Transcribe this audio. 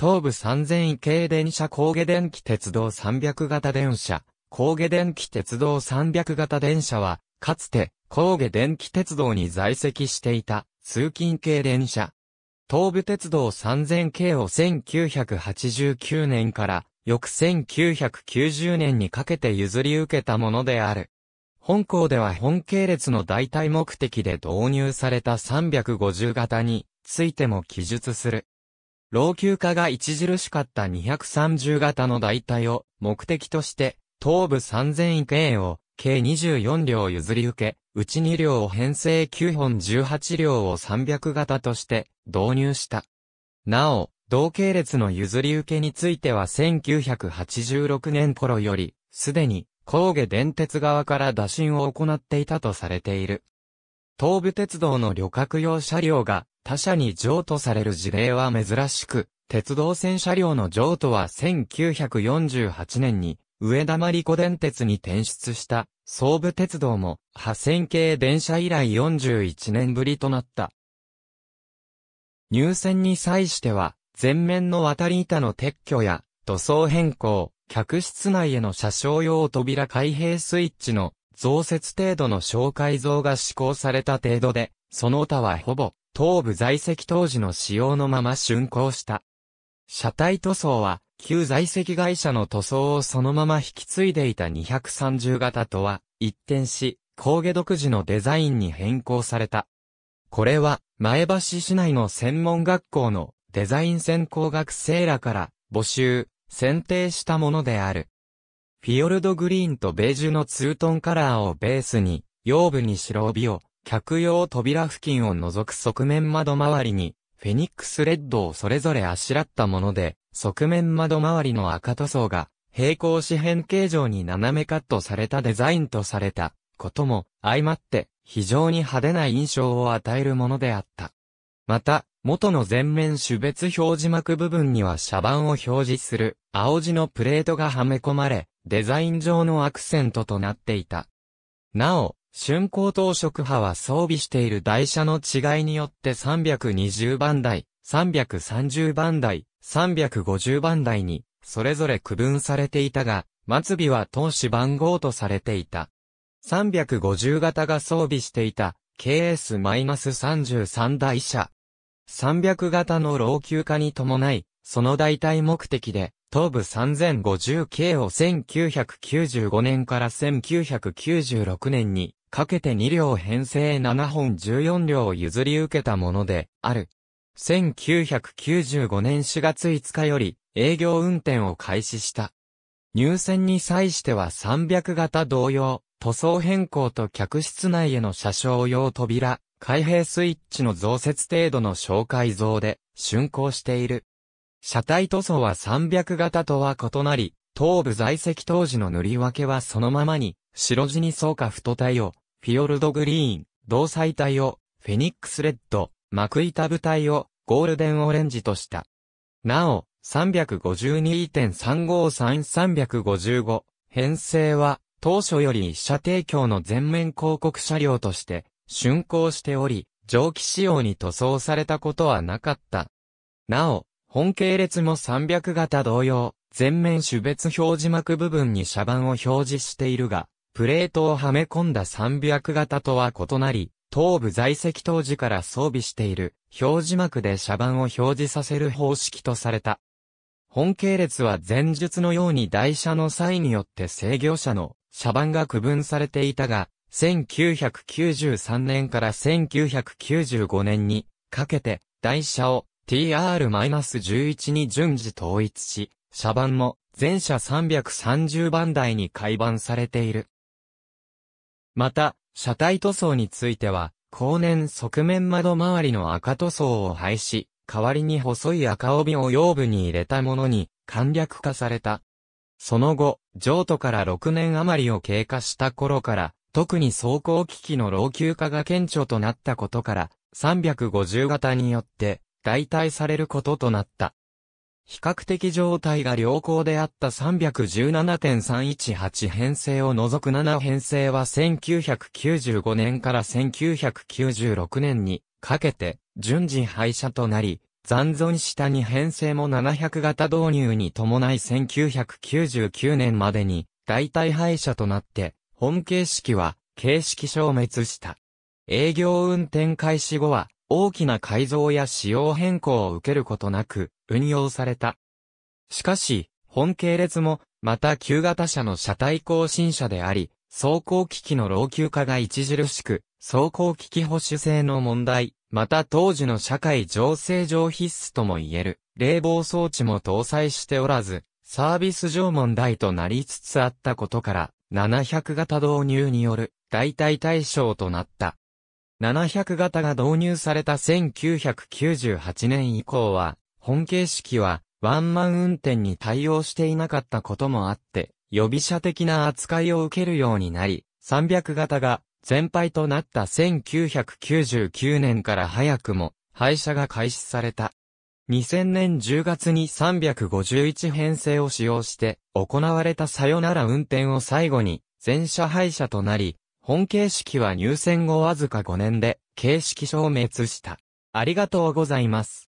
東武三千系電車高下電気鉄道300型電車、高下電気鉄道300型電車は、かつて、高下電気鉄道に在籍していた、通勤系電車。東武鉄道3000系を1989年から、翌1990年にかけて譲り受けたものである。本校では本系列の代替目的で導入された350型についても記述する。老朽化が著しかった230型の代替を目的として、東部3000駅円を計24両譲り受け、うち2両を編成9本18両を300型として導入した。なお、同系列の譲り受けについては1986年頃より、すでに、高下電鉄側から打診を行っていたとされている。東武鉄道の旅客用車両が、他社に譲渡される事例は珍しく、鉄道線車両の譲渡は1948年に、上田まり子電鉄に転出した、総武鉄道も、破線系電車以来41年ぶりとなった。入線に際しては、前面の渡り板の撤去や、塗装変更、客室内への車掌用扉開閉スイッチの増設程度の小改造が施行された程度で、その他はほぼ東部在籍当時の仕様のまま竣工した。車体塗装は、旧在籍会社の塗装をそのまま引き継いでいた230型とは、一転し、工芸独自のデザインに変更された。これは、前橋市内の専門学校のデザイン専攻学生らから募集、選定したものである。フィヨルドグリーンとベージュのツートンカラーをベースに、腰部に白帯を、客用扉付近を除く側面窓周りに、フェニックスレッドをそれぞれあしらったもので、側面窓周りの赤塗装が、平行四辺形状に斜めカットされたデザインとされたことも相まって非常に派手な印象を与えるものであった。また、元の全面種別表示幕部分には車番を表示する青地のプレートがはめ込まれ、デザイン上のアクセントとなっていた。なお、春光当色派は装備している台車の違いによって320番台、330番台、350番台に、それぞれ区分されていたが、末尾は当時番号とされていた。350型が装備していた KS-33 台車。300型の老朽化に伴い、その代替目的で東部 3050K を1995年から1996年にかけて2両編成7本14両を譲り受けたものである。1995年4月5日より営業運転を開始した。入線に際しては300型同様、塗装変更と客室内への車掌用扉、開閉スイッチの増設程度の紹介像で竣工している。車体塗装は300型とは異なり、頭部在籍当時の塗り分けはそのままに、白地に草加太体を、フィヨルドグリーン、同彩体を、フェニックスレッド、幕板部隊を、ゴールデンオレンジとした。なお、352.353355編成は、当初より一社提供の全面広告車両として、竣工しており、蒸気仕様に塗装されたことはなかった。なお、本系列も300型同様、全面種別表示膜部分に車番を表示しているが、プレートをはめ込んだ300型とは異なり、東部在籍当時から装備している表示膜で車番を表示させる方式とされた。本系列は前述のように台車の際によって制御車の車番が区分されていたが、1993年から1995年にかけて台車を TR-11 に順次統一し、車番も全車330番台に改版されている。また、車体塗装については、後年側面窓周りの赤塗装を廃止、代わりに細い赤帯を腰部に入れたものに簡略化された。その後、譲渡から6年余りを経過した頃から、特に走行機器の老朽化が顕著となったことから、350型によって、代替されることとなった。比較的状態が良好であった317.318編成を除く7編成は1995年から1996年にかけて順次廃車となり、残存した2編成も700型導入に伴い1999年までに代替廃車となって、本形式は形式消滅した。営業運転開始後は大きな改造や仕様変更を受けることなく運用された。しかし、本系列も、また旧型車の車体更新車であり、走行機器の老朽化が著しく、走行機器保守性の問題、また当時の社会情勢上必須とも言える、冷房装置も搭載しておらず、サービス上問題となりつつあったことから、700型導入による代替対象となった。700型が導入された1998年以降は、本形式はワンマン運転に対応していなかったこともあって、予備車的な扱いを受けるようになり、300型が全廃となった1999年から早くも廃車が開始された。2000年10月に351編成を使用して行われたさよなら運転を最後に全車廃車となり、本形式は入選後わずか5年で形式消滅した。ありがとうございます。